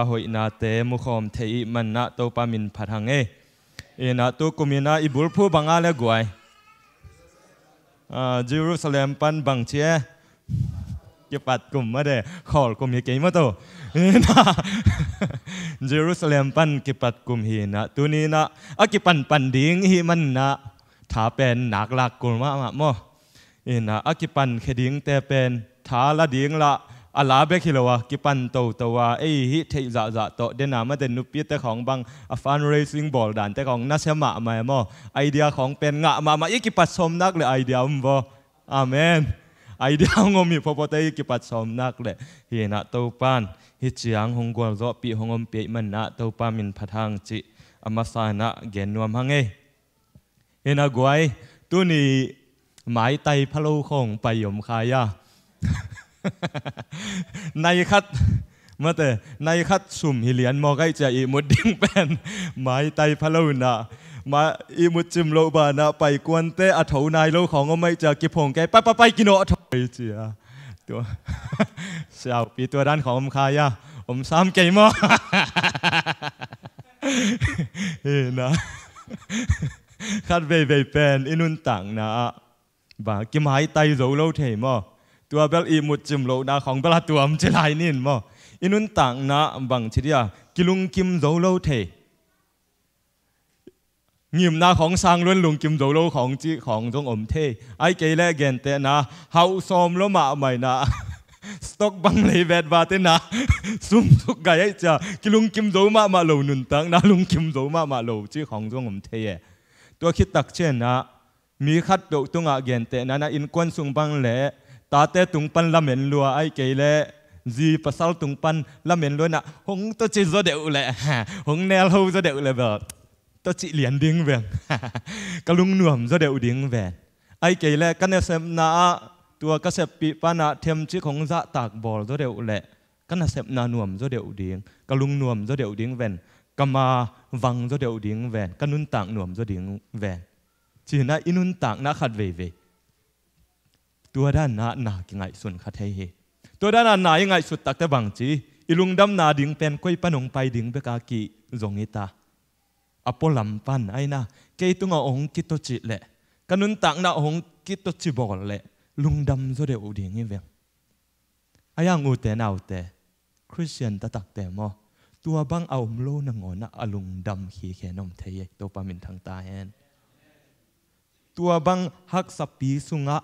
อหอยนาเตมุขอมเทีมันนาโตปามินพัดังเอเอนาตุกุมินาอิบุลผู้บังอาเลกวยจิรุสเลมปันบังเชียกีปัดกลุ่มมาเดขอลกุมฮีเกมาโตนาจิรุสเลมปันกิปัดกุมฮีนะตุนีนะอากิปันปันดิ้งฮีมันนะถ้าเป็นหนักลักกุมมามาโมเอนะอากิปันเคดิ้งแต่เป็นถ้าละดิ้งละอาลาเบคิลวะกิปันโตตัวเอ้ฮิเทจาจาโตเดนามาเดนุปีเตของบังฟันเรซิ่งบอลดันแต่ของนัชมไมาโมอไอเดียของเป็นงะมามาอีกิปัดสมนักเลยไอเดียมบ่อาเมนไอเดียงมีพอพอแตอีกิปัดสมนักเลยเฮนะโตปันฮิจียงหงกวลโซปีหงอมเปียมันนะโตปามินพัทังจิอามาสานะเกนวมหังเอเฮนะกวยตุนีหมายไตพะโลของไปยมคายาในคัดมาแต่ในคัดสุ่มหิเลียนมอไกจะอีมุดดิ้งเป็นไม้ไตพะโลวนะ มาอีมุดจิมโลบานะไปกวนเตอถวนายโลของไม่จะกิพงแกไปไปไปกินอถอยเจียตัวเสียวปีตัวด้านของอมคายะอมซ้ำเกยมอเฮ้นะคัดเวเวเป็นอินุนต่างนะบากิมหายไตโจโลเทมอตัวเบลอีมุดจิมโลดาของเบลตัวมจะลายนี่มั้งอินุนต่างนะบังชิดยากิลุงกิมโจโลเทงิมนาของสร้างล้วนลุงกิมโจโลของจีของจงอมเทไอเกลเกนเตนะเฮาซอมแล้วมาใหม่นะสต็อกบังเลยแวดวาเตนะซุ่มทุกไก่จะกิลุงกิมโจมามาโลนุนตังนะลุงกิมโจมามาโลจีของจงอมเทตัวคิดตักเช่นนะมีคัดโตตุงอาเกนเตนะนะอินกวนสุงบังเละ ta te tung pan la men lua ai ke le gì và sau tung pan la men luôn ạ hùng tôi chỉ do đều lệ hùng nel hâu do đều lệ vợ tôi chi liền điên về cái lung nuồm do đều điên về ai kể lệ cái này xem na tua cái xem bị pan na thêm chiếc hồng dạ tạc bò do đều lệ cái này xem na nuồm do đều điên cái lung nuồm do đều điên về cái mà văng do đều điên về cái nun tạng nuồm do điên về chỉ na inun tạng na khát về về ตัวด้านนาหนักยังไงส่วนคาเทเฮตัวด้านนาหนายังไงสุดตักแต่บางจีอีลุงดำนาดิ่งเป็นก้อยปนงไปดิ่งเบกากิรงอิตาอปอลำปันไอ้นะเกยตุงองกิตจิเละกันุนตักนาองกิตจิบอลเละลุงดำจะเดือดดิ่งเวงอายังอูเตนเอาเตคริสเตียนตะตักแต่มอตัวบังเอามโลนงอนะอลุงดำขี้แขนมเทยตัวปามินทางตาแอนตัวบังฮักสปีสุงะ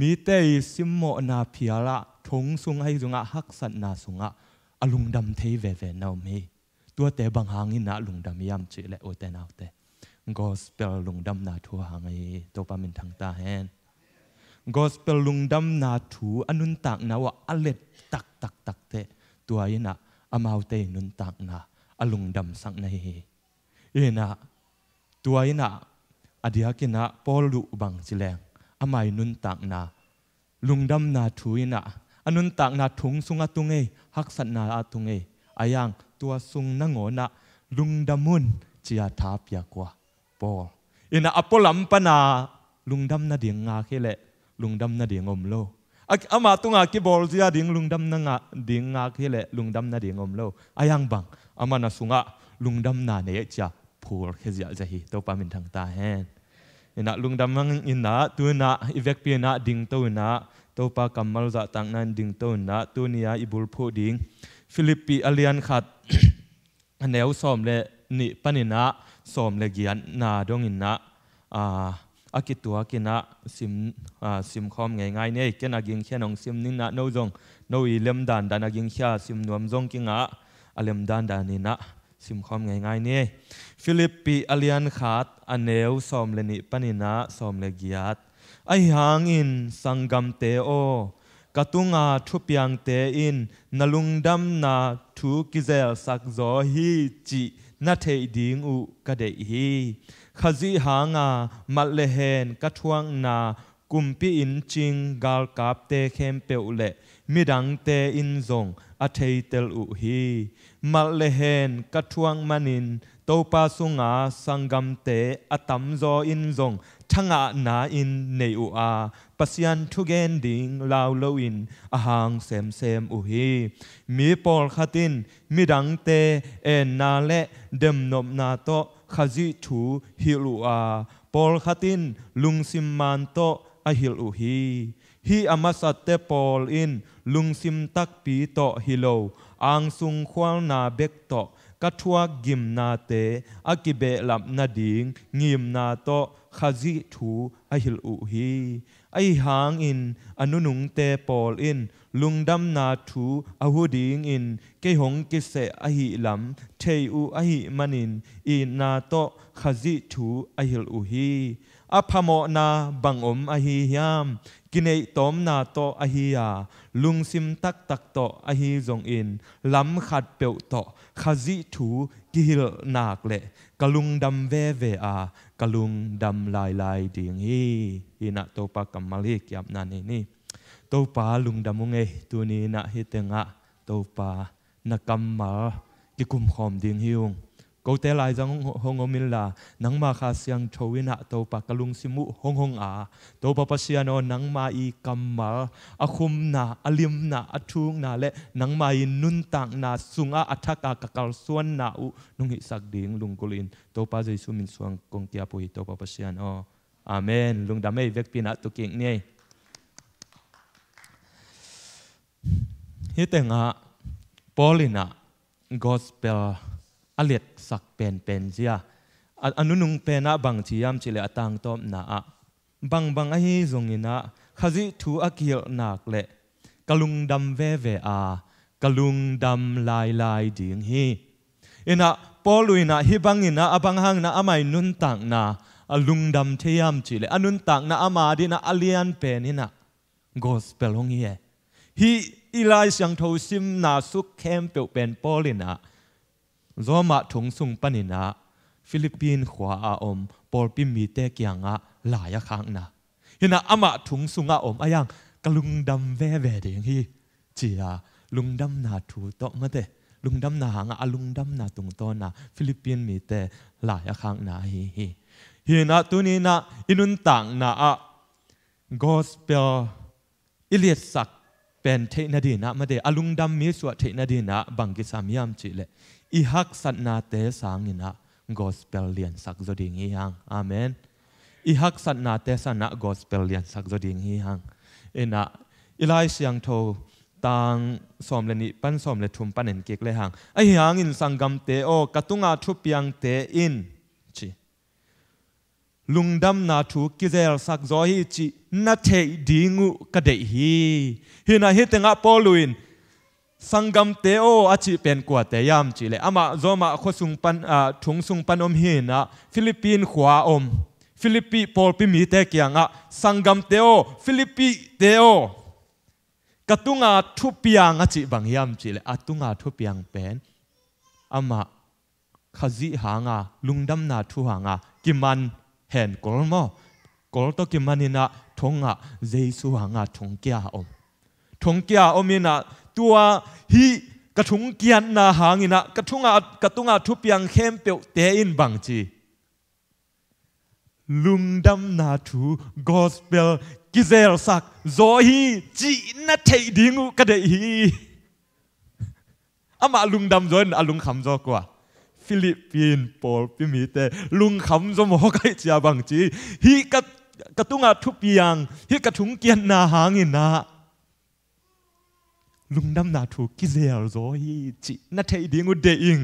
มีเตยสิมโมนาพิยาละ ทงสุงให้สุงะฮักสันนาสุงะอลุงดำเทเวเวนาวมีตัวแต่บางหางินะลุงดำยามจืและโอเตนาวเตกอสเปลลุงดำนาทัวหางไอตัวปามินทางตาแหนกอสเปลลุงดำนาทูอนุนตักนาวะอเลตตักตักตักเตตัวยินะอามาวเตนุนตักนาอลุงดำสังในเฮยินะตัวยินะอดียกินะปอลุบังสิแรงอามายนุนตักนาลุงดำนาถุยนาอนุนตักนาถุงสุงอตุงเอฮักสันนาอาตุงเออายังตัวสุงนงโงนะลุงดำมุนจียทาพยากว่าปออินาอพปลัมปนาลุงดำนาเดียงงาเคเลลุงดำนาเดียงอมโลอามาตุงอากิบอลจียดิ่งลุงดำนางเดียงงาเคเลลุงดำนาเดียงอมโลอายังบังอามานาสุงะลุงดำนาเนจจะพูลเคจียจะฮีตปามินทางตาแฮนอินกลุงดำมังอินนาตัวนาอีเวกพี่นาดิงตัวนาตัวปากมัลจากต่างนั้นดิงตัวนาตัวนี้อีบุลพูดิงฟิลิปปีอเลียนขัดแนวสอมเลนิปันินาสอมเลกีันนาดงอินาอ่าอากิตัวกินะซิมอ่าซิมคอมง่ายง่ายเนี่ยกินอากิงเชนองซิมนินาโนจงโนอีเลมดันดันอากิงเชาซิมนวมจงกิงะอเลมดันดันนินาสิมคอมง่ายๆนี่ฟิลิปปีอเลียนขาดอเนวสอมเลนิปนินะสอมเลกิยาดไอหางอินสังกัมเตโอกตุงอาทุพยังเตอินนลุงดัมนาทูกิเซลสักโซฮีจินาเทดิงอุกะเดฮีขจีหางามัลเลเฮนกะทวงนากุมปีอินจิงกาลกาบเตเข้มเปอเลมิดังเตอินซง a thei tel u hi mal le hen ka thuang manin to pa sunga sangam te atam zo in zong thanga na in nei u a pasian thu gen ding lau lo in a hang sem sem u hi mi pol khatin mi dang te en na le dem nop na to khazi thu hi lu a pol khatin lung sim man to Ahil uhi, hi hi amasa te pol in lungsim tak pi to hilo ang sung khwal na bek to kathua gim na te akibe lam na ding ngim na to khazi thu ahil uhi, ai hang in anunung te pol in lungdam na thu ahuding in ke hong ke se a lam thei u a manin i na to khazi thu ahil uhi. hi อภโมนาบังอมอหิยามกินไอตอมนาโตอหิยาลุงซิมตักตักโตอหิจงอินล้ำขัดเปียวโตขจิถูกิหิลนากเลกะลุงดำเวเวอากะลุงดำลายลายดิ่งฮีอินาโตปากัมมาลิกยับนันนี่โตปาลุงดำมุงเอตัวนี้นะฮิเตงะโตปานักกัมมากิคุมขอมดิ่งฮิวง cô tế lại rằng hong hong mình là nắng mà khá siang trâu in hạ tàu bạc lung si mu hong hong à tàu bạc bác sian on nắng mà y cầm mà a khum na a lim na a chung na lệ nắng mà y nun tang na sung a attack a kakal suan na u nung hi sak ding lung kulin tàu bạc dây su min suang công kia po hi tàu bạc bác sian o amen lung đam ấy vek pin tu king nè hi tên à Paulina gospel อเลียดสักเป็นเป็นเสียอันนุงเป็นอะบางทียามชิเลอตังตอมนาะบางบางไอ้รงอินะขจิถูอักเยลนักเละกะลุงดำเวเวอากะลุงดำลายลายดิ่งฮีอินะปอลุยนะฮิบังอินะอบังหังนะอามายนุนตังนะลุงดำเทียมจิเลอนุนตังนะอามาดินะอเลียนเป็นนี่นะโกสเปลงเฮฮีอีไลสังทูซิมนาสุขเข้มเปียวเป็นปอลินะ Roma thùng sung panina Philippines khóa à om Porpi mi te kiang à lại à khang na Hina ama thùng sung à om ayang Kalung dam ve ve điện hi Chỉ à lung dam na thủ tọ mà thế Lung dam na hàng à lung dam na tung to na Philippines mi te lại à khang na hi hi Hina tu ni na inun tang na à Gospel Iliad sak ป็นเทนดีนะมาเดอลุงดำมีสวดเทนดีนะบังกิสามยามจิเล Ihak sat na te sang ina gospel lian sak zo ding amen Ihak sat na te sa na gospel lian sak zo ding hi ilai siang tho tang som le ni pan som le thum panen en kek le hang a hi hang in sangam te o katunga thu piang te in chi lungdam na thu kizel sak zo hi chi na the dingu kadai hi hina hitenga poluin sangam te o achi pen kwa te yam chi le ama zoma kho sung pan a thung sung pan om hi na philippine khwa om philippi pol pi mi te kyanga sangam te o philippi te o katunga thu piang achi bang yam chi le atunga thu piang pen ama khazi hanga lungdam na thu hanga kiman hen kolmo kol to kimanina thonga jaisu hanga thongkya om thongkya omina ตัวฮีกระทุงเกียนนาหางินะกระทุงกระตุงอาทุบยังเข้มเปียวเตอินบังจีลุงดำนาทูกอสเปลกิเซลสักโซฮีจีนัทเทดิงุกระเดฮีอามาลุงดำโซนอาลุงคำโซกว่าฟิลิปปินส์ปอลพิมิเตลุงคำซมอกไอจียบังจีฮีกระกระตุงอาทุบยังฮีกระทุงเกียนนาหางินะ lung nam na thu ki zel zo hi chi na thei dingu de ing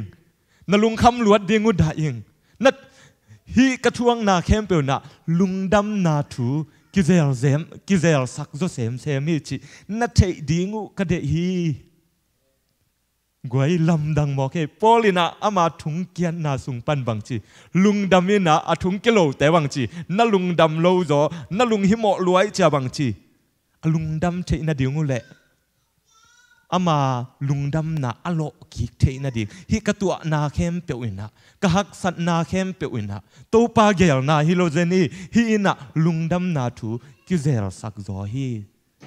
na lung kham luat dingu da ing na hi ka thuang na khem pe na lung dam na thu ki zel zem ki zel sak zo sem sem hi chi na thei dingu ka de hi gwai lam dang mo ke polina ama thung kian na sung pan bang chi lung dam na a thung ke lo te wang chi na lung dam lo zo na lung hi mo luai cha bang chi alung dam thei na dingu le ama lungdam na alo ki te na di hi katua na khem pe uina ka hak sat na khem pe uina to pa gel na hi lo zeni hi na lungdam na thu ki zel sak zo hi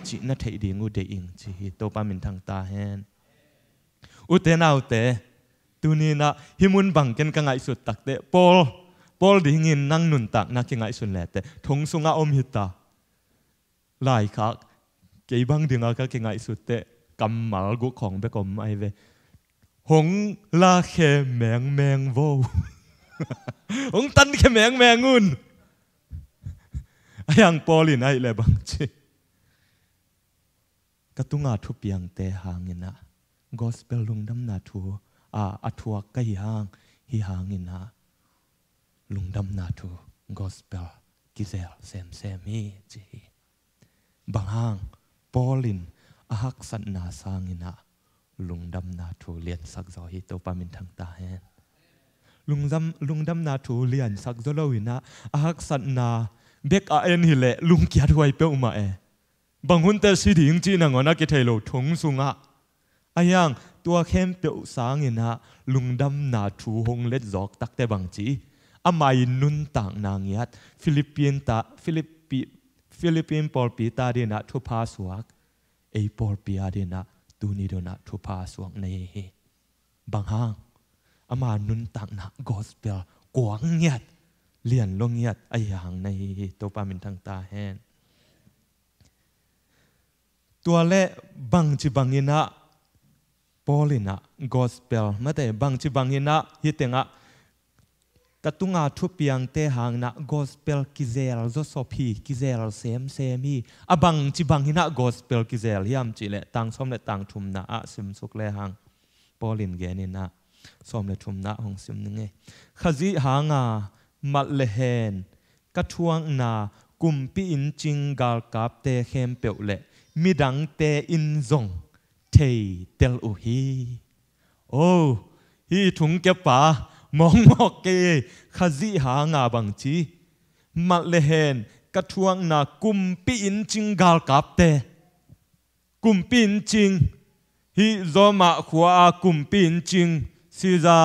chi na thei di ngu de ing chi hi to pa min thang ta hen u te na u te tu ni na hi mun bang ken ka ngai su tak te pol pol ding in nang nun tak na ki ngai sun le te thong sunga om hi ta lai khak ke bang dinga ka ki ngai su te กำมาลกุของไปกมไอเวหงลาเขแมงแมงโวหงตันเขแมงแมงุนไอยังปอลินไอเลบังชีกตุงอาทุเปียงเตหางินะกอสเปลลุงดำนาทัวอาอัทวักกหางหิหางินะลุงดำนาทัวกอสเปล กิเซลเซมเซมีจีบางหางปอลิน ahak san na sang ina, sangina lungdam na thu lian sak zo hi to pamin thang ta hen lungdam lungdam na thu lian sak zo ina. ahak san na bek a en hi le lung kya ruai pe uma e hun te si ding chi na ngona ki thong thung sunga ayang tua khem pe sangina lungdam na thu hong let zok tak te bang chi amai nun tang nang yat, Philippines ta philippi Philippines pol pi ta de na thu pa suak ไอปอร์ปียเดนะตูนิโดนะทุพาสวงเนบางฮางอามานุนตักนะกอสเปลกวางเงียดเลียนลงเงียดไอหางในตัวปามินทางตาแห้งตัวเล่บางจิบางยินะปอลินะกอสเปลมาแต่บางจิบางยินะฮิตเงา ta tunga thu piang te hang na gospel kizel zo sop kizel sem sem hi abang chi bang hina gospel kizel hiam chi le tang som le tang thum na a sim suk le hang polin ge ni na som le thum na hong sim ni nge khazi hanga mal le hen ka thuang na kum pi in ching gal kap te khem peu le mi dang te in zong te tel u hi oh hi thung ke pa มองมอกเกยขจิหางาบังจีมาเลเฮนกระทวงนากุมปีนจิงกาลกับเตกุมปีนจิงฮิโซมาขวากุมปีนจิงซีซา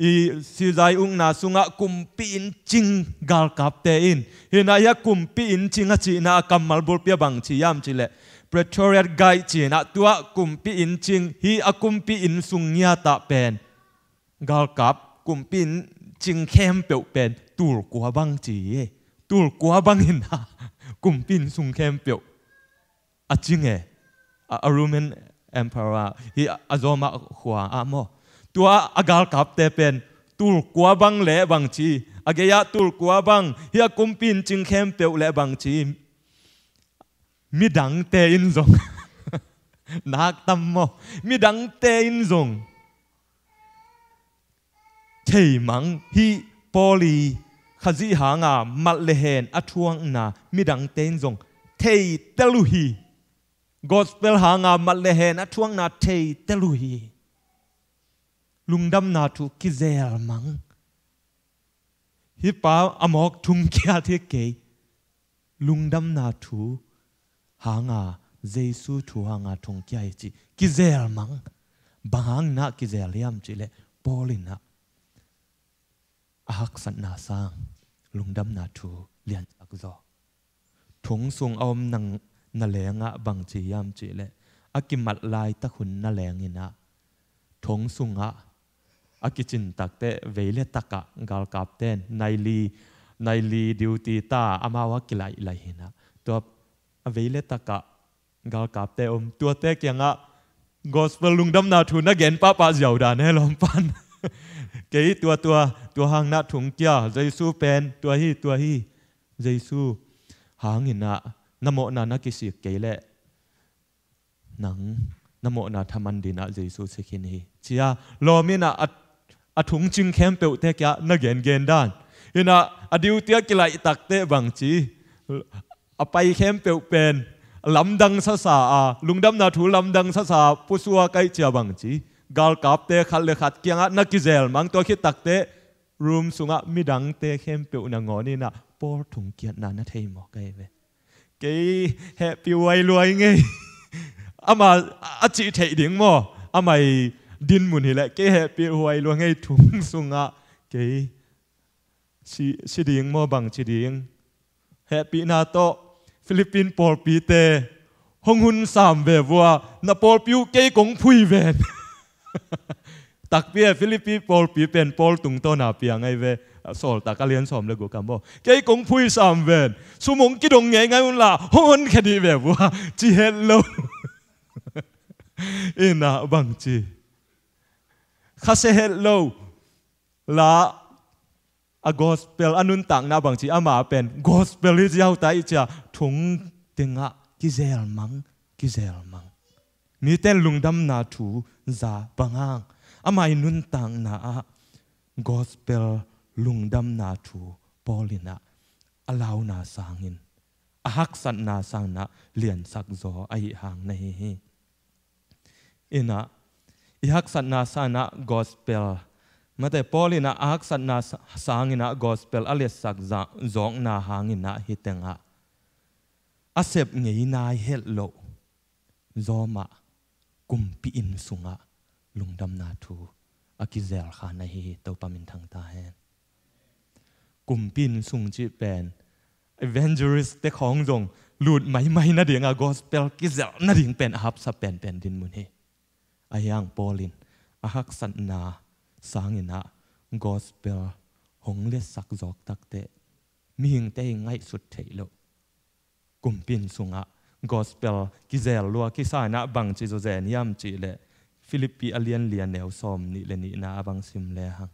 อีซีซาอุงนาสุงะกุมปีนจิงกาลกับเตอินฮินายกุมปีนจิงอจีนากำมัลบุลเปียบังจียามจิเล Pretoria Guide chỉ na tua kumpi in ching hi akumpi in sung nya ta pen gal kap cùng pin chinh khem biểu bền tù quá băng chỉ ấy tù quá băng hình ha cùng pin sung khem biểu à chinh ấy à Roman Emperor hi azoma khua à mo tua agal kap te pen tù quá băng lẽ băng chỉ à cái ya tù quá băng hi cùng pin chinh khem biểu lẽ băng chỉ mi đắng te in zong nak tam mo mi đắng te in zong thầy mắng hi poli khazi ha nga mat le hen athuang na midang ten jong thầy teluhi gospel ha nga mat le hen athuang na thầy teluhi lungdam na thu kizel mang hi pa amok thum kya the ke lungdam na thu ha nga Giêsu thu ha nga thong kya chi kizel mang bang na kizel yam chi le polin na อาักสันนาสางลุงดำนาทูเลียนอักจอถงสวงอมนังนาแหลงะบังจียามจีเลอากิมัดลายตะขุนนาแหลงินะถงสุงอะอากิจินตักเตเวเลตักะกาลกาบเตนไนลีไนลีดิวตีตาอามาวะกิไลไลเฮนะตัวเวเลตักะกาลกาบเตอมตัวเตกยังะก g o s p ลุงดำนาทูนักเกนป้าป้าเจ jiao da ne ลอมปันเกยตัวตัวตัวหางนาถุงเกียเจสูเป็นตัวฮีตัวฮีเจสูหางหินะนโมนานักกิสิเกยแหละหนังนโมนาธรรมันดินะเจสูสิกินฮีเชียโอมินะอัถุงจึงแข็มเปิวเทกยนักเกนเกนด้านหินะอดีวเทียกิไลตักเตบังจีอไปแข็มเปิวเป็นลำดังสะสาลุงดำนาถูลำดังสะสาผู้สัวไกเจียบังจี gal kap te khal le khat kianga na ki zel mang to khi tak te room sunga midang te khem pe una ngoni na por thung kiat na na thei mo kai ve cái happy way luai nghe ama a chị thấy tiếng mò amai din mun hi lại cái happy way luai nghe thung sunga cái si si tiếng mò bằng si tiếng pi na to Philippines por pi te hong hun sam về vua na por piu cái cũng phui về ตักเปียฟิลิปปีโปลปีเป็นโปลตุงโตนาเปียงไงเวสอลตักเลียนสอมเลยกูคำบอกแกกงพุยสามเวนสมองกิดงไงไงมันล่ะฮอนแคดีแบบว่าจีเฮลโล อินาบังจีข้าเซเฮลโลละอากอสเปลอนุนตังนาบังจีอามาเป็นกอสเปลที่เจ้าตายจาถุงติงะกิเซลมังกิเซลมังมีแต่ลุงดำนาถู za pangang amai nun tang na a gospel lungdam na thu polina alaw na sangin ahak san na sang na lian sak zo ai hang na hi hi ina ihak san na sana gospel mate polina ahak san na sangina gospel ale sak za zong na hangina hitenga asep ngei nai het lo zoma กุมพีอินสุงะลุงดำนาทูอากิเซลขานาฮีเตาปามินทางตาเฮนกุมปีนสุงจีเป็นเอเวนเจอริสเต่ของจงหลุดไม่ไหมนาเดียงอากอสเปลกิเซลนาเดียงเป็นอาบสเปนเป็นดินมุนเฮอายังโอลินอาฮักสันนาสังินะกอสเปลหงเลสักจอกตักเตมีหิงเตงไงสุดเทโลกุมปีนสุงะ g o s เ e ล ki zel lua ki sa n าบังจ c โ i z จนย n y จ m chi le ิ h i l i p p i alien lian neo som ni le ni na bang sim ัง ha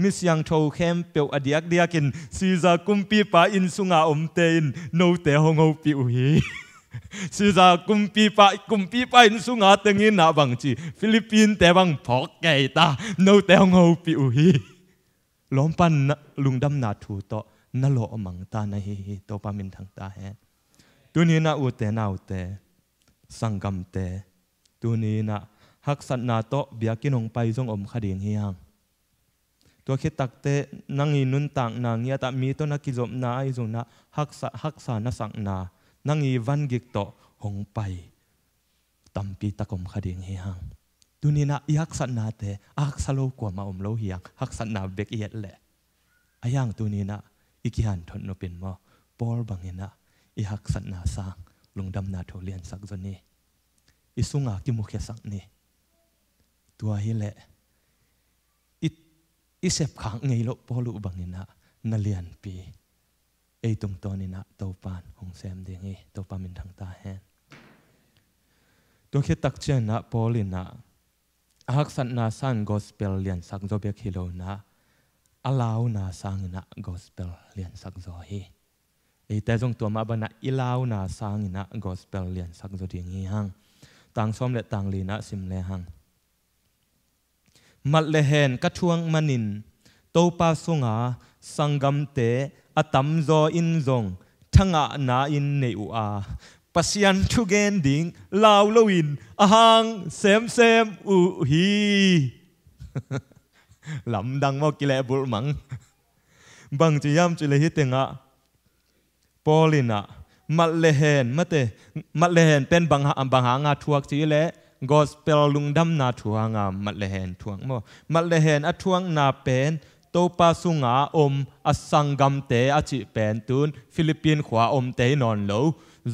มิสยังโทรเข้มเปียวอดีกเดียกินซีซากุมปีปาอินสุงาอมเตินโนเตหงอปิอุฮีซีซากุมปีปากุมปีปาอินสุงาตังินนาบังจีฟิลิปปินเตบังพอกเกยตาโนเตหงอปิอุฮีล้มปันลุงดำนาทูโตนโลอมังตาในเฮีโตปามินทังตาแฮดูนี้นะอุเตนาอวเตสังกัมเตดูนี้นะหักสันนาโตเบียกินองไปทรงอมขดีงเฮียงตัวคิดตักเตนังอินุนต่างนางยงียตามีตัวนักกิจมนาไอจงนะหักสะฮักสานสังนานังอีวันกิกโตหงไปตัมปีตะกมขดีงเฮียงดูนี้นะยักสันนาเตอักสโลกว่ามาอมโลเฮียงหักสันาเบกเอียดแหละอายังตัวนี้นะอีกยันทนนเป็นมอปอลบังเงิ่ะ i hak san na sang lungdam na tho lian sak zoni i sunga ki mukhe sak ni tua hi le i i sep khang ngei lo polu bangina na lian pi ei tung to ni na to pan hong sem de ngi to pa min thang ta hen to khe tak chen na polina ahak san na san gospel lian sak zo be khilo na alaw na sang na gospel lian sak zo hi thì ta dùng tua mà bà na ilau na sang na gospel liền sắc rồi tiếng hi hang tang som lệ tang lì na sim lệ hang mặt lệ hèn cắt chuông manin tàu pa sunga sangam te atam zo in zong thanga na in ne u à. a pasian chu gen ding lau lo in ahang sem sem u hi lắm đăng mau kì lệ bul mắng bằng chỉ yam chỉ lệ hi tiếng ạ ปอลินะมาเลเฮนมาเตมาเลเฮนเป็นบางหาบางหางาทวกจีเละกอสเปลลุงดำนาทวงามาเลเฮนทวงมอมาเลเฮนอทวงนาเป็นตปาสุงาอมอสังกัมเตอจิเป็นตุนฟิลิปปินขวาอมเตนอนโล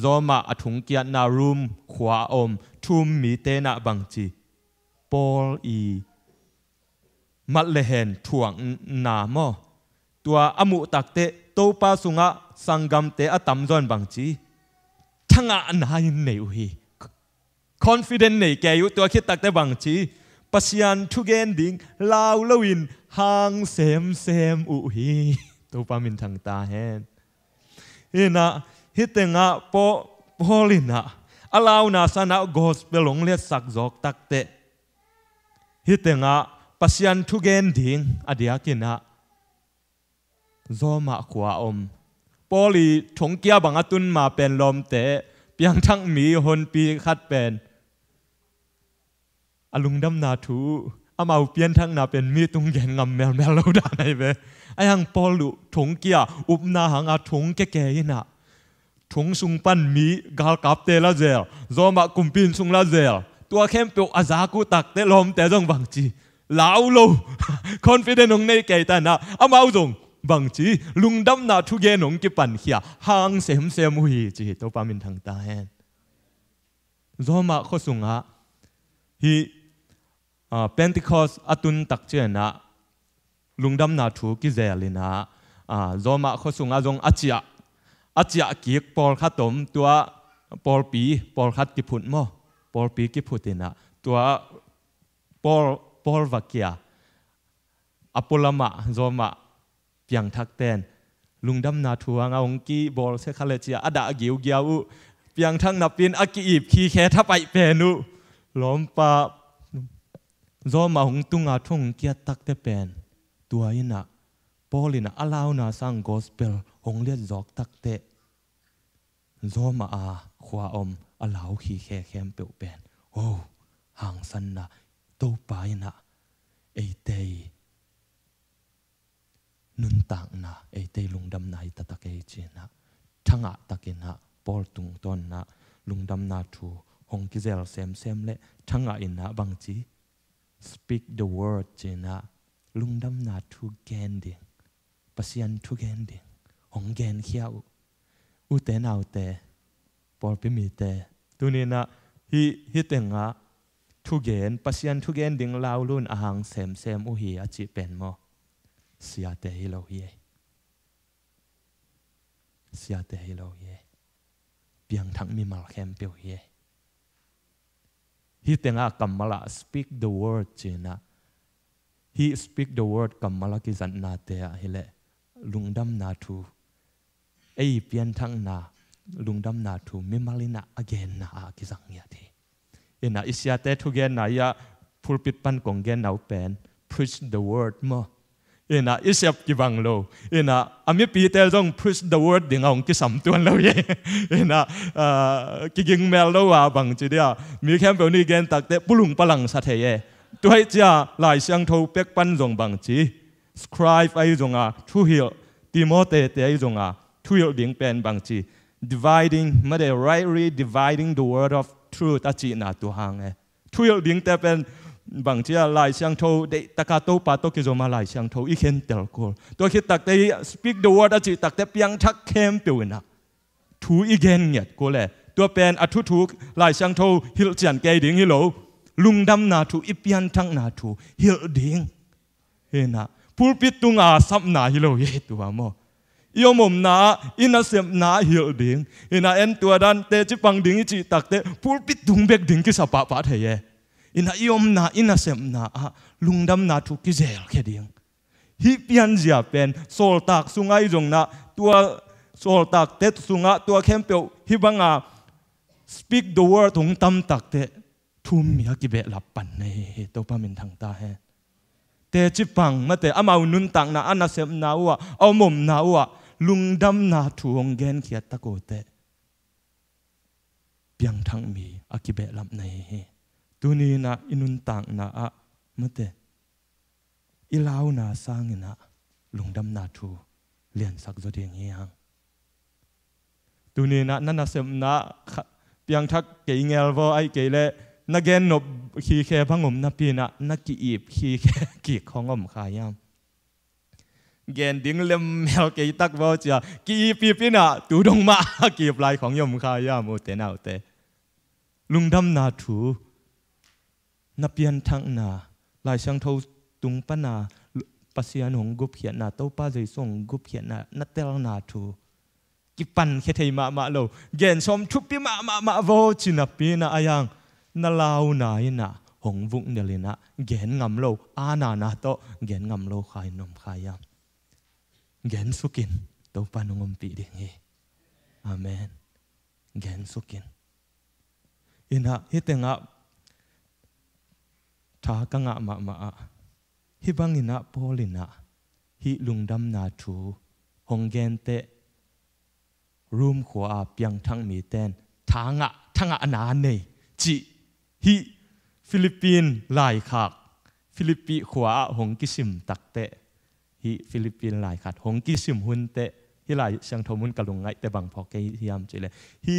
โซมาอทุงเกียนารุมขวาอมทุมมีเตน i บังจีปอลอ h i p a เ l e mat l นาม n thuang มุตักเต topa sunga sangam te atam zon bang chi thanga an hai nei u hi confident nei ke yu to khit tak te bang chi pasian thu gen ding lau lo in hang sem sem u hi topa min thang ta hen ina hitenga po polina alau na sana gospel long le sak jok tak te hitenga pasian thu gen ding adia kina zoma khua om poli thongkia banga tun ma pen lom te piang thang mi hon pi khat pen alung dam na thu amau pian thang na pen mi tung gen ngam mel mel lo da nai be ayang polu thongkia up na hanga thong ke ke ina thong sung pan mi gal kap te la zel zoma kumpin sung la zel ตัวเข้มเปียวอาซากูตักเตลมแต่จงวังจีลาวโลคอนฟิเดนของในไก่ตานะเอามาอุจงบางทีลุงดำนาทุเย็นงกิปันเขียหางเสมเสมุฮีจีตัวปามินทางตาแหนโซมาขสุงฮะฮีเป็นที่คอสอตุนตักเจนะลุงดำนาทุกี่เจลินะโซมาขสุงฮะจงอจิอาอาจิอากิกปอลขัดตมตัวปอลปีปอลขัดกิพุนโมปอลปีกิพุตินะตัวปอลปอลวักเกียอาปพอลมะโซมาียงทักเตนลุงดำนาทัวงเอาองกี้บอลเซคาเลเจียอดาเกียวเกียวเพียงทั้งนับเป็นอากีบขีแค่ทับไปเปนุล้อมปะจอมาหงตุงอาทงเกียตักเตเป็นตัวยินะปอลินะอลาวนาสังกอสเปลหงเลียจอกตักเตจอมาอาขวาอมอลาวขีแค่แคมเปลวเป็นโอ้ห่างสันนะตัวไปนะเอเตยนุนตักนะเอเตลุงดำนายตะตะเกจนะทั้งอะตะกนะปอลตุงต้นนะลุงดำนาทูหงกิเซลเซมเซมเละทั้งอะอินะบางจี speak the word จีนะลุงดำนาทูแกนดิงปัสยันทูแกนดิงหงแกนเขียวอุเตนเอาเตปอลพิมีเตตัวนี้นะฮิฮิเตงอะทุเกนปัสยันทุเกนดิงลาวลุนอาหางเซมเซมอุฮีอาจิเป็นมอ Siate Elohie. Siate Elohie. Biang thang mi mal khem piu hie. Hi tenga kamala speak the word china. He speak the word kamala ki zan na te a hile. Lungdam na thu. Ei pian thang na. Lungdam na thu mi malina again na a ki zang ya thi. Ina isiate thu gen na ya pulpit pan kong gen nau pen preach the word mo ina isep ki bang lo ina ami pitel dong preach the word ding ong ki sam tuan lo ye ina ah, ki ging mel lo wa bang chi dia mi khem pe ni gen tak te pulung palang sa the ye tu hai cha lai siang tho pek pan jong bang chi scribe ai jong a thu hi timote te ai jong a thu yo ding pen bang chi dividing made rightly dividing the word of truth a chi na tu hang e thu yo ding te pen bằng vâng, chia lại sang thâu để ta cả tàu pa tàu kia mà lại sang thâu ít khen tel cô tôi khi tắc tây speak the word chỉ tắc tây piang thắc khem biểu na thú ít khen nhật cô lệ tôi bèn à thú thú lại sang thâu hiểu chuyện cái điên hiểu lâu lung đâm na thú ít piang thăng na thú hiểu điên hê na pulpit tung à sắp na hiểu lâu hết tu vào mò yêu mồm na ina xem na hiểu điên ina en tua đan tê chỉ bằng điên chỉ tắc tê pulpit tung bẹt điên cái sao bà bà thấy ina iom na ina sem na a lungdam na thu ki zel khe ding hi pian zia pen sol tak sungai jong na tua sol tak te sunga tua khem pe hi banga speak the word ong tam tak te thum mi ha ki be lap pan nei to pa min thang ta he te chi pang ma te amau nun tang na ana sem na wa omom na wa lungdam na thu ong gen khiat ta ko te piang thang mi akibe lam nei ตุนีนะอินุนตังนะอะมเตอีลาวนาสร้างนะลุงดำนาทูเลียนสักจดยงเฮียงตุนีนะนั่นนะเสมนะเพียงทักเกียงเอลวอไอเก่ยเละนักเกนนบขี้แค่พังอมนักพีนะนักกีบขี้แค่กีของอมขายามเกนดิ้งเล่มเมลเกยตักว่าจะกีปีพีน่ะตูดงมากีบลายของยมขายามโอเตนาโอเตลุงดำนาทู na pian thang na lai sang tho tung pa na pasian hong gup hian na to pa zai song gup hian na na tel na thu ki pan khe thei ma ma lo gen som thu pi ma ma ma vo china pi na ayang na lau na ina hong vung ne le na gen ngam lo a na na to gen ngam lo khai nom khai ya gen sukin to pa nong pi ding hi amen gen sukin ina hitenga ทากังอะมามะฮิบังอินะโพลินะฮิลุงดัมนาทูฮงเกนเตรูมขวาเปียงทั้งมีเตนทางะทางะอนานเนจิฮิฟิลิปปินหลายขากฟิลิปปีขวาหงกิสิมตักเตฮิฟิลิปปินหลายขาดหงกิสิมหุนเตฮิหลายเชียงทมุนกะลุงไงแต่บางพอเกยามจิเลยฮิ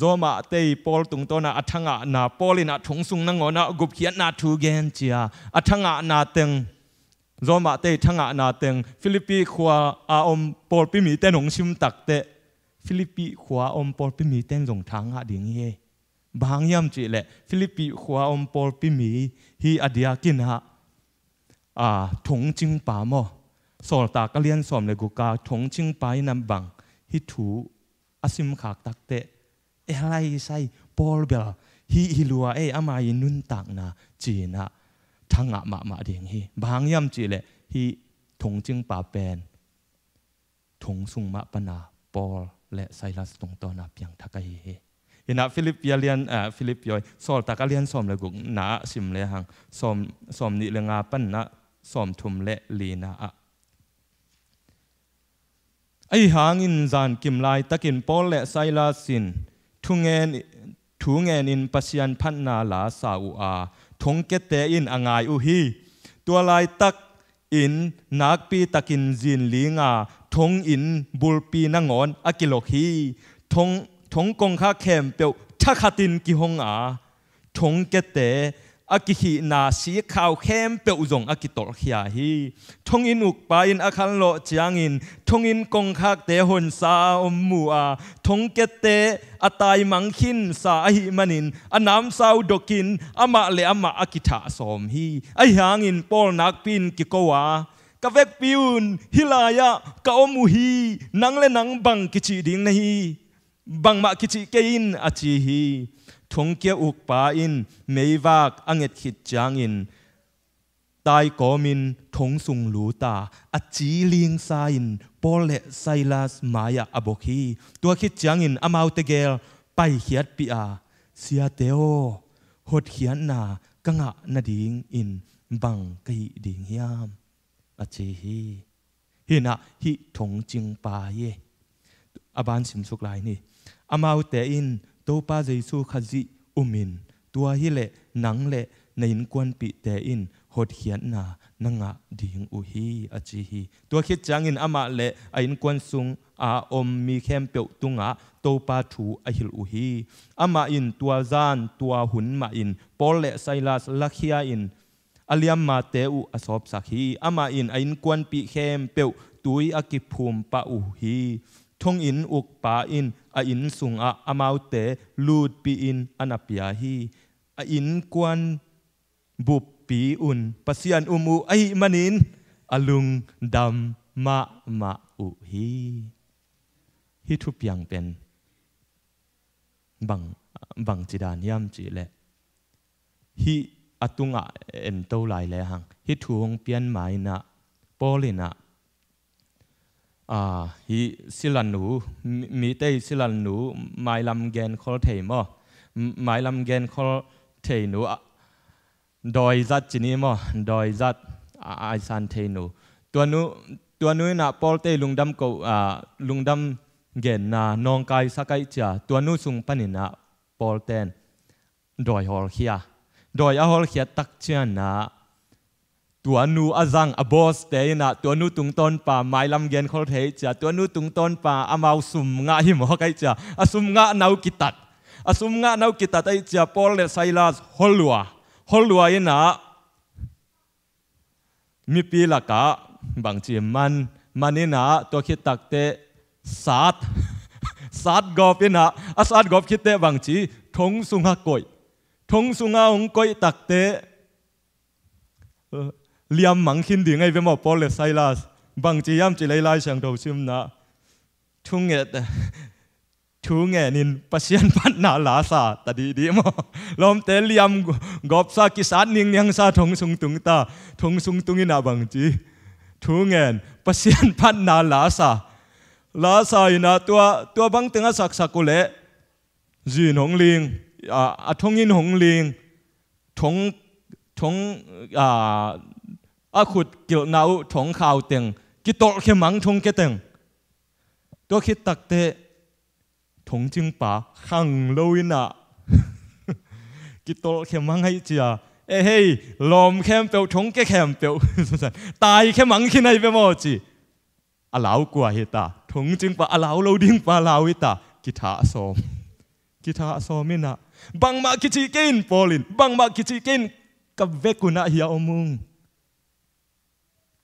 zoma te pol tung to na athanga na polin a thung sung na ngona gup khian na thu gen chia athanga na teng zoma te thanga na teng philippi khwa a om pol pi mi te nong sim tak te philippi khwa om pol pi mi ten jong thang ha ding ye bang yam chi le philippi khwa om pol pi mi hi adia kin ha a thung ching pa mo sol ta ka lian som le gu ka thung ching pa nam bang hi thu asim khak tak te เอไลไซปอลเบลฮีฮิลัวเออามายินุนตักนะจีนะ ทั้งอามามาเดียงฮีบางย่ำจีเลฮีทงจึงป่าแปนทงสุงมะปนาปอลและไซลัสตรงตอนับยังทักไอเฮยนะฟิลิปยเลียนอ่าฟิลิปยอยสอลตะกะเลียนสอมเลยกุกนาสิมเลยหังสอมสอมนิเลงาปันนะสอมทุมและลีนาอไอหางอินจานกิมไลตะกินปอลและไซลาสินทุงเงินทุงเงินอินปัสยันพันนาลาสาวอาทงเกตเตอินอ่างไออุฮีตัวลายตักอินนักปีตักินจินลิงาทงอินบุลปีนางอนอากิโลฮีทงทงกงข้าเข็มเปียวชักขัดินกิฮงอาทงเกตเตอากิฮีนาสีขาวเข้มเปียวจงอากิตอลขยาฮีทงอินุกปาินอาคันโลจียงอินทงอินกงคักเตหุนซาอมมัวทงเกเตอาตายมังคินสาหิมันินอาน้ำซาวดกินอามาเลอามาอากิถาสอมฮีไอหางอินปอลนักปินกิโกวากเวกปิวนฮิลายะกอมุฮีนังเลนังบังกิจิดิงนะฮีบังมากิจิเกินอาจีฮีทงเกียอุกปาอินเมวากอังเอ็ดขิดจางอินตายกอมินทงสุงหลูตาอจีเลียงซาอินโปเลไซลาสมายาอบกีตัวคิดจางอินอมาวเตเกลไปเขียดปีอาเสียเตโอหดเขียนนากะงะนาดิงอินบังกีดิงยามอจีฮีฮนะฮิทงจิงปาเยอบานสิมสุกลายนี่อมาวเตอินโตปาเจสูขจิอุมิน ตัวฮิเลหนังเลในนกวนปีเตอิน หดเขียนนานังะดิ่งอุฮีอจิฮีตัวคิดจังอินอามาเลอินกวนซุงอาอมมีเข้มเปียวตุงะโตปาถูอหิลอุฮีอามาอินตัวจานตัวหุนมาอินปอลเลไซลาสลักเฮียอินอเลียมมาเตอุอสอบสักฮีอามาอินอินกวนปีเข้มเปียวตุยอากิภูมปะอุฮีทงอินอุกปาอิน a in sung a amaute lut pi in anapia hi a in kwan bup pi un pasian umu ai manin alung dam ma ma u hi hi thup yang pen bang bang chi dan yam chi le hi atunga en to lai le hang hi thuong pian mai na polina ฮีสิลันหนูมีเตสิลันหนูไมลำแกนคอเทมอไมลำแกนคอเทนูดอยจัดจินีมอดอยจัดไอซันเทนูตัวนูตัวนู้น่ะพอลเตลุงดำกอ่าลุงดำเกนน่ะน้องกายสักไอจ้าตัวนู้สุงปนินะพอลเตนดอยฮอลเคียดอยอฮอลเคียตักเชียนนะตัวนูอาจังอบอสเตยนะตัวนูตุงต้นป่าไม้ลำเย็นเขาเทจะตัวนูตุงต้นป่าอามาสุมงะหิมฮอกไอจะอาสุมงะนาวกิตัดอาสุมงะนาวกิตัดไอจะปอลเลไซลาสฮอลัวฮอลัวเยนะมีปีละกะบางจีมันมันนี่นะตัวคิดตักเตสาดสาดกอบเยนะอาสาดกอบคิดเตบางจีทงสุงะกอยทงสุงะองกอยตักเต liam mang hin đi ngay về mà Paul Silas bằng chi am chỉ lấy lại sang đầu chim nã thung nghe thú nghe nín pasien bắt nã lá sa ta đi đi mà lom té liam góp sa kí sát niêng niêng sa thong sung tung ta thong sung tung ina bằng chi, thú nghe pasien bắt nã lá sa lá sa ina tua tua băng tiếng sắc sắc cô lệ gì hồng liêng à à thong in hồng liêng thong thong à à khụt kiểu nào thong khao tiếng cái tổ khi mắng thong cái tiếng tôi khi tắc tệ thong chứng bà khăng lâu in à cái tổ khi mắng hay chưa ê hey lòm khem biểu thong cái khem biểu tai khi mắng khi này về mò chi à lau quả hết ta thong chứng bà à lau lâu điên bà lau hết ta cái thả xóm cái thả xóm mi à bang mà cái chi kinh polin bằng mà cái chi kinh cặp vết của na hiếu mung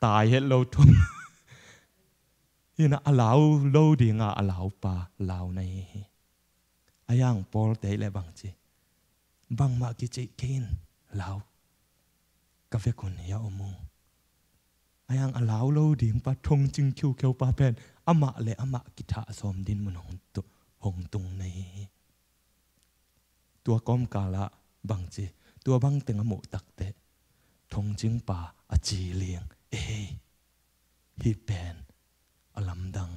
ตายเหรอทุ่มยีน่าลาวโลดิงอาลาวปาลาวในอายังพอลเตะเลยบางจีบางมากิจเกินลาวกาแฟคนเฮียอมงอายังอาลาวโลดิงปาทงจึงคิวเคียวปาเป็นอามาเลอามากิทาสมดินมุนหงตุหงตุงใน ตัวก้มกาละบางจีตัวบางเต็งอมุตักเตะทงจึงปาอจีเลียง eh hi pen alam dang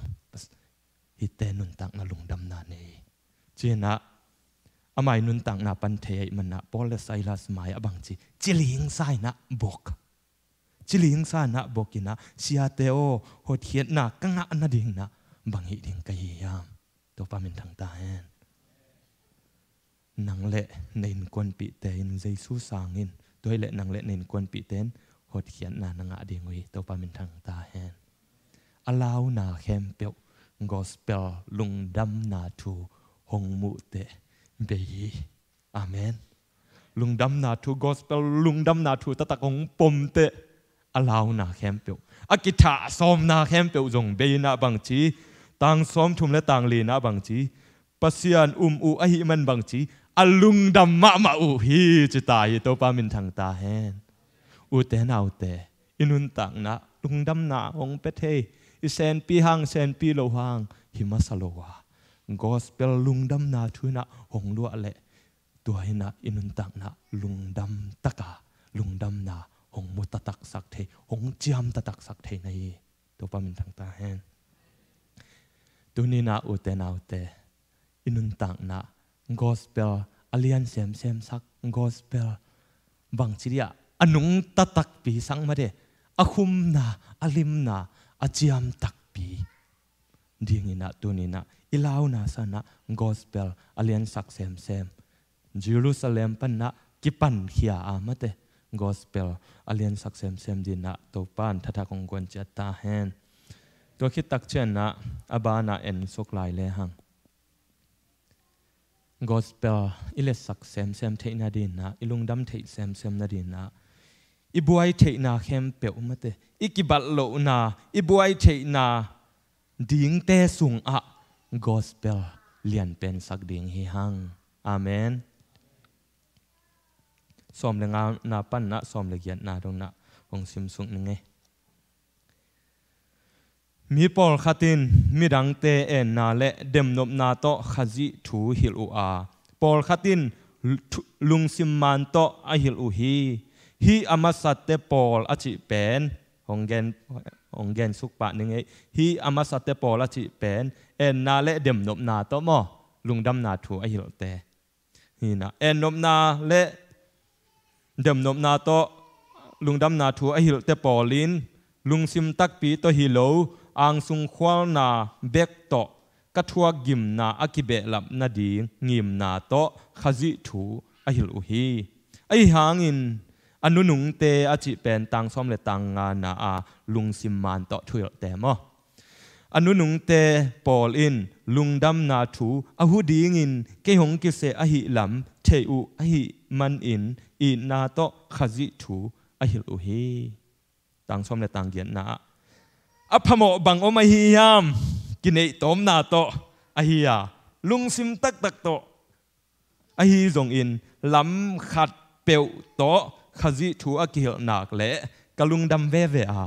hi te nun tak na lung dam na ne china amai nun tak na pan the man na paul silas mai abang chi chiling sai na bok chiling sa na bokina sia te o hot hiet na kanga na ding na bang hi ding kai yam to pa min thang ta hen nang le nein kon pi te in jesu sangin toile nang le nein kon pi ten ขดเขียนนานงะเดียงวีตัวปามินทางตาแหนอลาวนาเข้มเปียวกอสเปลลุงดำนาทูหงมุเตเบีอาเมนลุงดำนาทูกอสเปลลุงดำนาทูตะตะกงปมเตอลาวนาเข้มเปียวอากิตาซอมนาเข้มเปียวจงเบยนาบังจีต่างซอมทุมและต่างลีนาบังจีปัสยานอุมอูอหิมันบังจีอลุงดำมะมาอูฮีจิตายตัวปามินทางตาแหนอุเตนเอาเตอินุนตังนะลุงดำนาองเปเทอิเซนปีหังเซนปีโลหังหิมาสโลวากอสเปลลุงดำนาทุนะองลัวเละตัวหฮนะอินุนตังนะลุงดำตะกาลุงดำนาองมุตตักสักเทองจามตตักสักเทในตัวปามินทางตาแหนตัวนี้นะอุเตนเอาเตอินุนตังนะกอสเปลอเลียนเซมเซมสักกอสเปลบางทีอะ anung ta tak pi sang ma de ahum na alim na achiam tak pi ding ina tunina ilaw na sana gospel alian sak sem sem jerusalem pan na kipan khia amate gospel alian sak sem sem din na to pan thata kong gon cha ta hen to khit tak chen na abana en sok lai le hang gospel ile sak sem sem na din na ilung ilungdam thei sem sem na din na อีบวยเทนาเข้มเปียวมาเตอีกิบัลโลนาอีบวยเทนาดิ่งเตสุงอะ gospel เลียนเป็นสักดิ่งให้หังอาเมนสอมเลงาน้าปั้นนะสอมเลเกียนนาตรงนะวงซิมสุงนึงไงมีพอลขัดินมีดังเตเอ็นนาเละเดมนบนาโตขจิถูฮิลอูอาปอลขัดินลุงซิมมันโตอฮิลอุฮีฮีอามาสัตเตปอลอจิเป็นองเกนองเกนสุกปะนึงไอฮีอามาสัตเตปอลอจิเป็นเอ็นนาเลเดมนบนาโตมอลุงดำนาถูไอหิลเตนี่นะเอ็นนบนาเลเดมนบนาโตลุงดำนาถูไอหิลเตปอลินลุงซิมตักปีโตฮิโลอังสุงควานาเบกโตกะทัวกิมนาอคิเบลับนาดีงิมนาโตขจิถูไอหิลอุฮีไอหางินอนุนุงเตอจิเป็นตังซ้อมเลตังงานนาอาลุงซิมานต่อถุยเตมออนุนุงเตปอลอินลุงดำนาทูอหูดีงินเกหงกิเสอหิลำเทอุอหิมันอินอีนาโตขจิถูอหิลุฮีตังซ้อมเลตังเกียนนาอภโมบังอมหิยามกินไอตอมนาโตอหิยาลุงซิมตักตักโตอหิจงอินลำขัดเปียวโตขจิถูอกิลนักเละกะลุงดำเวเวอา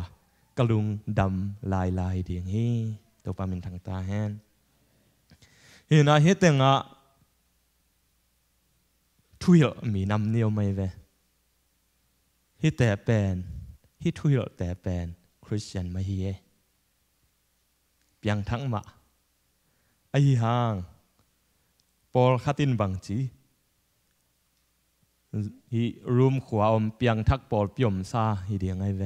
กะลุงดำลายลายดียงฮีตัวปามินทางตาแฮนฮ็นาเฮตงะทุยมีนำเนียวไม่เวฮิแต่เป็นฮิทุยแต่เป็นคริสเตียนมาเฮเปียงทั้งมาไอฮางปอลขัดินบังจีฮีรูมขวาอมเปียงทักปอลพิมซาฮีเดียงไงเว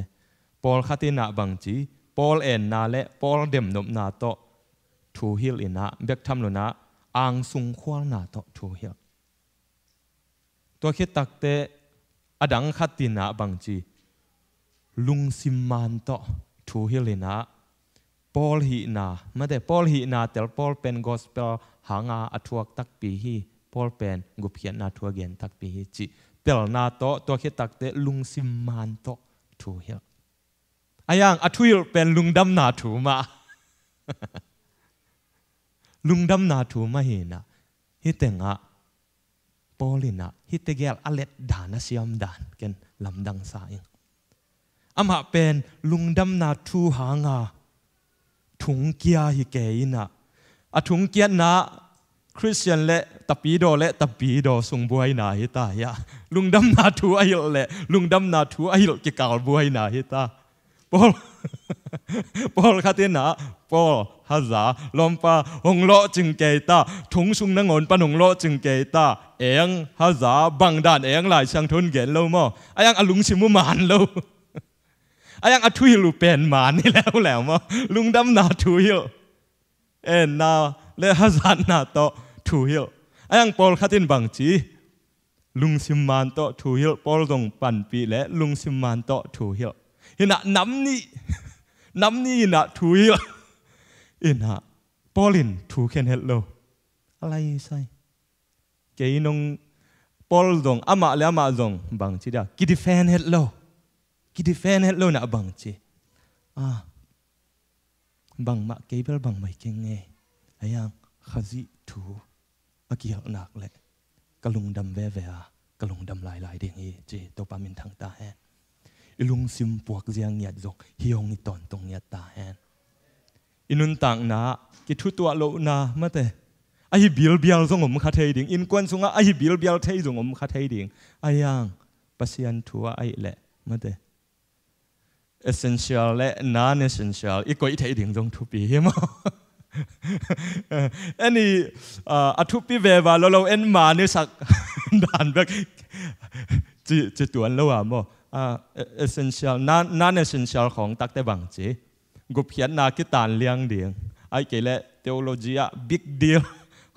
ปอลขัดินาบังจีปอลเอ็นนาและปอลเดมนบนาโตทูฮิลอินะเบกทำลุนะอ่างสุงควานาโตทูฮิลตัวคิดตักเตอดังขัดินาบังจีลุงซิมมันโตทูฮิลอินะปอลฮีนาไม่ได้ปอลฮีนาแต่ปอลเป็นกอสเปลหางาอัทวกตักปีฮีพอลเป็นกุบเขียนนาทัวเกียนตักพีฮิจิเปลนาโตตัวเขตักเตลุงซิมันโตทูเฮลอายังอทุยเป็นลุงดำนาทูมาลุงดำนาทูมาเห็นนะฮิตงะปอลินะฮิตเกลอเล็ดดานะสยามดานเกนลำดังสายอามาเป็นลุงดำนาทูหางาถุงเกียฮิเกยนะอาถุงเกียนะคริสเตียนและตปีโดและตปีโดส่งบวยนาฮิตายะลุงดำนาทูอิลเละลุงดำนาทูอิลกิกาลบวยนาฮิตาปอลปอลคาเตนาปอลฮาซาลอมปาหงโลจึงเกยตาทุงสุงนงอนปนงโลจึงเกยตาเองฮาซาบังด่านเอีงหลายช่างทนเกนเลวมอไอ้ยังอลุงชิมุมานเลไอ้ยังอทุยลูเป็นมานี่แล้วแล้วมอลุงดำนาทุยเอ็นนาและฮาซานาโต thu hiệu anh Paul khát tin bằng chí lung sim man to thu hiệu Paul dòng bản bị lẽ lung sim man to thu hiệu hiện nạ nắm ni nắm ni nạ thu hiệu hiện nạ Paulin thu khen hết lâu alay sai cái nông Paul dòng ama lẽ ama dòng bằng chí đã kí fan hết lâu kí fan hết lâu nạ bằng chí à bằng mạ cái bel bằng mày kinh nghe ấy ang khazi thu a ki hal nak le kalung dam ve ve a kalung dam lai lai ding hi chi to pa min thang ta hen ilung sim puak jiang yat zok hiong i ton tong yat ta hen inun tang na ki thu tua lo na ma te a hi bil bial om kha thei ding in kwan sunga a hi bil bial thei zong om kha thei ding ayang pasian thua ai le ma te essential le non essential i koi thei ding zong thu pi hi อันนี้อัทุพิเววาเราเราเอ็นมาเนี่สักด่านแบบจิจิตวนแล้วอ่ะมั้งเอเซนเชียลนั่นนั่นเอเซนเชียลของตักแต่บางจีกุเขียนนาคิตานเลี้ยงเดียงไอ้เกลเทโอโลจีอะบิ๊กเดียล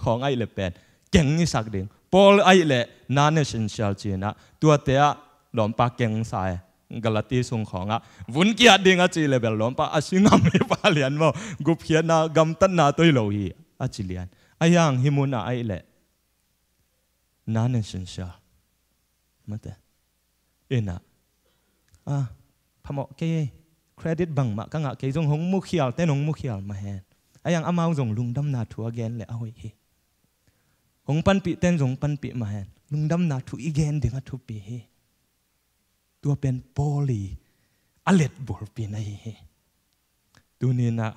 ของไอ้เลเป็ดเก่งนี่สักเดียงพอลไอ้เละนั่นเอเซนเชียลจีนะตัวเตะหลอมปากเก่งใส่ galati sung khonga vun kia dinga chi level lom pa asinga me pa lian mo gup hian na gam tan na toi lo hi a chi lian ayang himuna ai le nanen sin sha mate ena a phamo ke credit bang ma kanga ke jong hong mu khial te nong mu khial ma hen ayang amao jong lungdam na thu again le ahoi hi hong pan pi ten jong pan pi ma hen lungdam na thu igen dinga thu pi hi ตัวเป็นโพลีอเลดบอลปีนไอตวนี้นะ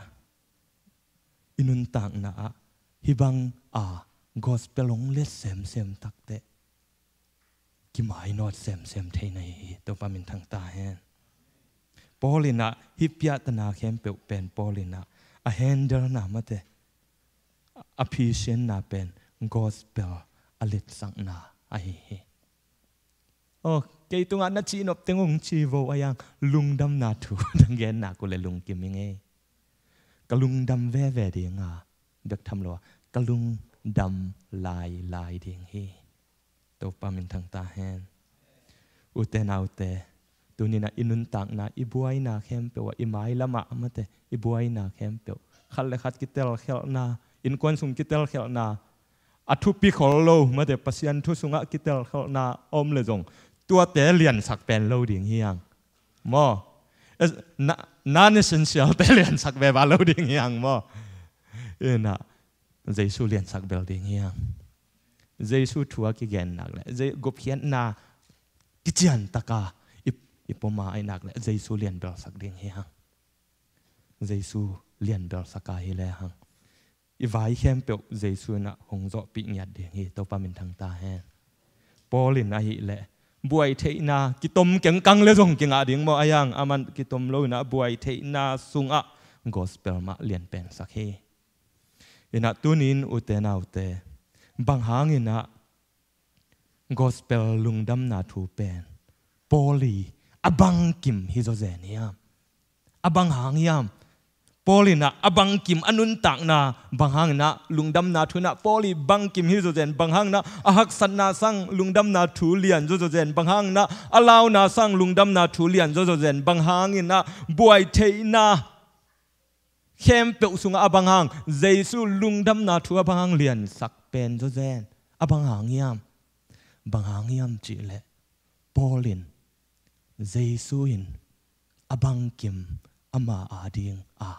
อินุนตังนะฮิบังอากอสเปลงเลสเซมเซมตักเตะกิมายนอดเซมเซมเทนไอตัวปามินทางตาเฮนโพลีนะฮิปยาตนาเข้มเปวเป็นโพลีนะอเฮนเดอร์นามาเตอภิเชนนาเป็นกอสเปลอเลดสังนาไอโอ้เกตุงานนัชีนบเตงงชีโวอายังลุงดำนาทูดังแกนนักูเลยลุงกิมิงไงกะลุงดำแว่แว่เดียงาเด็กทำหัวกะลุงดำลายลายเดียงเฮตัวปามินทางตาแหนอุเตนเอาเตตัวนี้นะอินุนตักนะอิบวยนาเข้มเปียวอิไม้ละมะมาเตอิบวยนาเข้มเปียวขัดเลขัดกิเตลเขลนาอินควนสุงกิเตลเขลนาอัทุปิขอโลมาเตปัสยันทุสุงะกิเตลเขลนาอมเลจง tua te lian sak pen lo ding hiang mo non essential te lian sak ve ba lo ding hiang mo ina jesu lian sak bel ding hiang su thua ki gen nak le je gop hian na ki chian taka ipoma ai nak le jesu lian bel sak ding hiang jesu lian bel saka hi le hang i vai hem pe jesu na hong zo pi nyat ding hi to pa min thang ta hen paulin a hi le บวยเทนากิตมเก่งกังเล่งเก่งอาดิ่งมออายังอามันกิตมโลนะบวยเทนาสุงอะกอสเปลมาเลียนเป็นสักเฮอนัตุนินอุเตนาอุเตบางหางอินะกอสเปลลุงดัมนาทูเป็นโปลีอบังกิมฮิโซเซนยามอบังหางยาม polina abang kim anun tak na banghang na lungdam na thuna poli bang kim hi zen banghang na ahak san na sang lungdam na thu lian zo zen banghang na alau na sang lungdam na thu lian zo zen banghang na buai thei na khem pe usunga abanghang jesu lungdam na thu abanghang lian sak pen zo zen abanghang yam banghang yam chi le polin jesu in abang kim ama ading a à.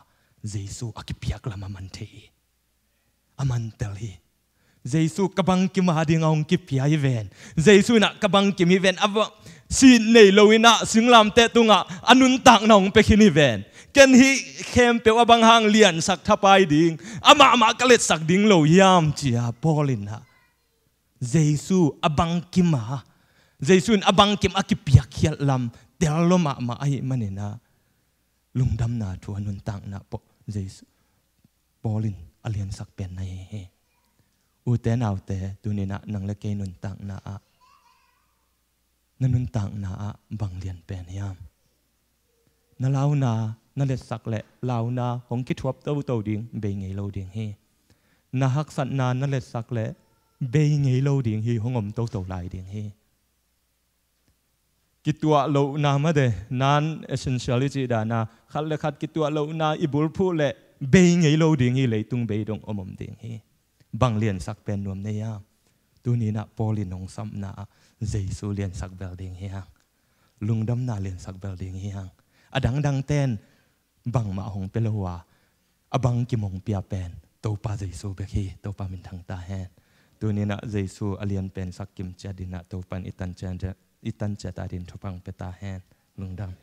Giêsu akipiak lama manthi amantel hi Giêsu kabang kim ha ding ong ki pia i ven Giêsu na kabang kim i ven ava si nei loina singlam te tunga anun tak nong pe khini ven ken hi khem pe wa bang hang lian sak thapai ding ama ama kalet sak ding lo yam chia polin ha Giêsu abang kim ha Giêsu abang kim akipia khial lam teloma ma ai manena lungdam na thu anun tak na po เจสบอลินอเลียนสักเป็นนายเฮอุเตนเอาเตะตัวนี้นะนังเล็กนุนตังนาะนันุนตังนาะบังเลียนเป็นยามนาลาวนานาเลสักแหละลาวนาของคิดทวบเต้าเต้าดิ่งเบงไงเราดิ่งเฮนาฮักสันนานาเลสักแหละเบงไงเราดิ่งเฮของอมเต้าเต้าลายดิ่งเฮกิตัวโลนามาเดนั้นเอเซนเชียลิจีดานาขัดเลขัดกิตัวโลนาอิบุลพูเลเบงไอโลดิ่งฮีเลยตุงเบดงอมมดิ่งฮีบางเรียนสักเป็นนวมเนียตูนี้นะโพลินองซ้ำนาเจสูเรียนสักเบลดิ่งฮีฮังลุงดำนาเรียนสักเบลดิ่งฮีฮังอดังดังเต้นบังมาหงเปลวาอบังกิมงเปียเป็นตัวปาเจสูเบกีตัวปามินทังตาแฮนตัวนี้นะเจสูเลียนเป็นสักกิมเจดินะตัวปันอิตันเจนเจอิตันเจตาดินทุบังเปตาแฮนมุงดำ